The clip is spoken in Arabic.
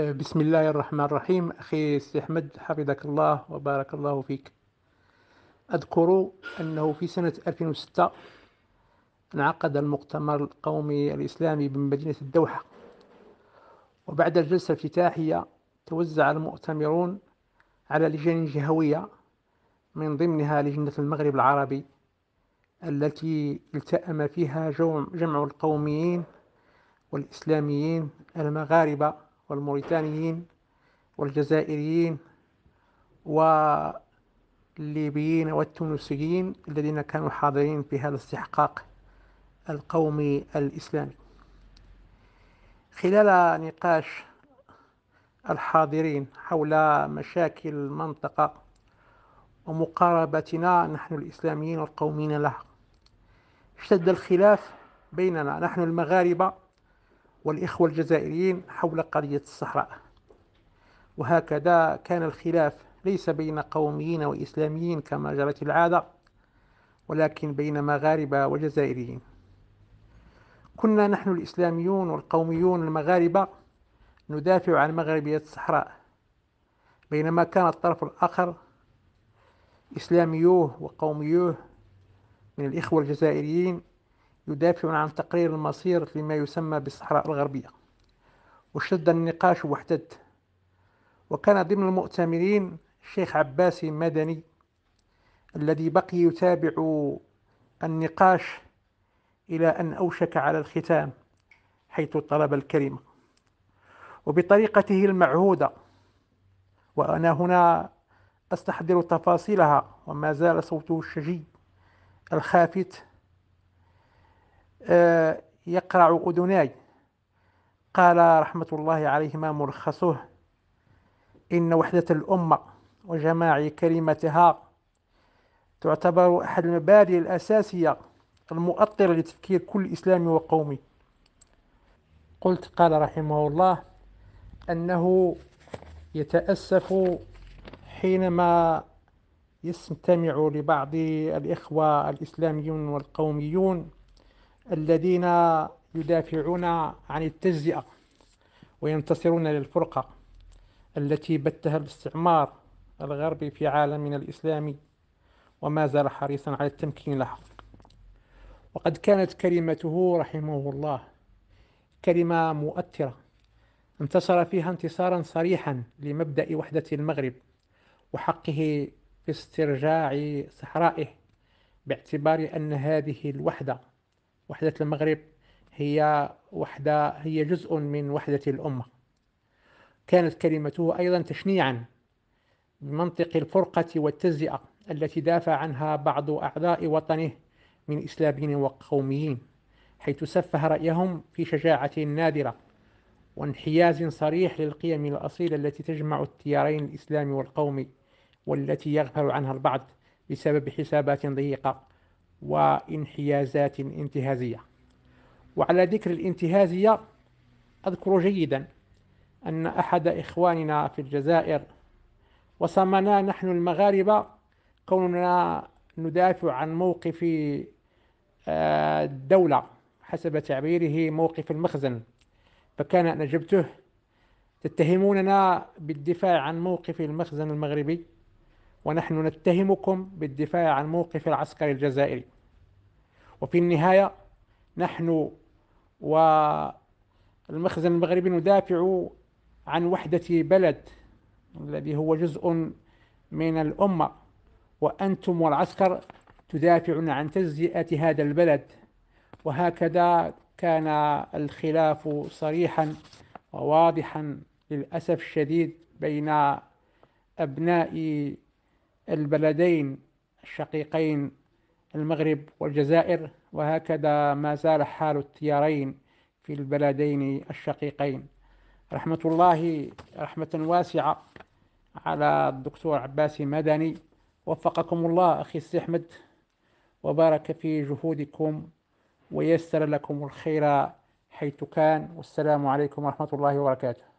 بسم الله الرحمن الرحيم أخي سي أحمد حفظك الله وبارك الله فيك أذكر أنه في سنة 2006 انعقد المؤتمر القومي الإسلامي بمدينة الدوحة وبعد الجلسة الافتتاحية توزع المؤتمرون على لجان جهوية من ضمنها لجنة المغرب العربي التي التأم فيها جمع القوميين والإسلاميين المغاربة والموريتانيين والجزائريين والليبيين والتونسيين الذين كانوا حاضرين في هذا الاستحقاق القومي الإسلامي خلال نقاش الحاضرين حول مشاكل المنطقة ومقاربتنا نحن الإسلاميين والقوميين لها اشتد الخلاف بيننا نحن المغاربة والإخوة الجزائريين حول قضية الصحراء وهكذا كان الخلاف ليس بين قوميين وإسلاميين كما جرت العادة ولكن بين مغاربة وجزائريين كنا نحن الإسلاميون والقوميون المغاربة ندافع عن مغربية الصحراء بينما كان الطرف الآخر إسلاميوه وقوميوه من الإخوة الجزائريين يدافعون عن تقرير المصير لما يسمى بالصحراء الغربية وشد النقاش واحتد وكان ضمن المؤتمرين الشيخ عباسي مدني الذي بقي يتابع النقاش إلى أن أوشك على الختام حيث طلب الكلمة وبطريقته المعهودة وأنا هنا أستحضر تفاصيلها وما زال صوته الشجي الخافت آه، يقرع أذناي قال رحمة الله عليهما ملخصه إن وحدة الأمة وجماع كلمتها تعتبر أحد المبادئ الأساسية المؤطرة لتفكير كل إسلامي وقومي قلت قال رحمه الله أنه يتأسف حينما يستمع لبعض الإخوة الإسلاميون والقوميون الذين يدافعون عن التجزئة وينتصرون للفرقة التي بتها الاستعمار الغربي في عالمنا الإسلامي وما زال حريصا على التمكين لها وقد كانت كلمته رحمه الله كلمة مؤثرة انتصر فيها انتصارا صريحا لمبدأ وحدة المغرب وحقه في استرجاع صحرائه باعتبار أن هذه الوحدة وحدة المغرب هي وحدة هي جزء من وحدة الأمة كانت كلمته أيضا تشنيعا بمنطق الفرقة والتجزئة التي دافع عنها بعض أعداء وطنه من إسلاميين وقوميين حيث سفه رأيهم في شجاعة نادرة وانحياز صريح للقيم الأصيلة التي تجمع التيارين الإسلامي والقومي والتي يغفل عنها البعض بسبب حسابات ضيقة وانحيازات انتهازية وعلى ذكر الانتهازية أذكر جيدا أن أحد إخواننا في الجزائر وصمنا نحن المغاربة كوننا ندافع عن موقف الدولة آه، حسب تعبيره موقف المخزن فكان أنا جبته تتهموننا بالدفاع عن موقف المخزن المغربي ونحن نتهمكم بالدفاع عن موقف العسكري الجزائري وفي النهاية نحن والمخزن المغربي ندافع عن وحدة بلد الذي هو جزء من الأمة وأنتم والعسكر تدافعون عن تجزئة هذا البلد وهكذا كان الخلاف صريحا وواضحا للأسف الشديد بين أبناء البلدين الشقيقين المغرب والجزائر وهكذا ما زال حال التيارين في البلدين الشقيقين رحمة الله رحمة واسعة على الدكتور عباس مدني وفقكم الله أخي السي أحمد وبارك في جهودكم ويسر لكم الخير حيث كان والسلام عليكم ورحمة الله وبركاته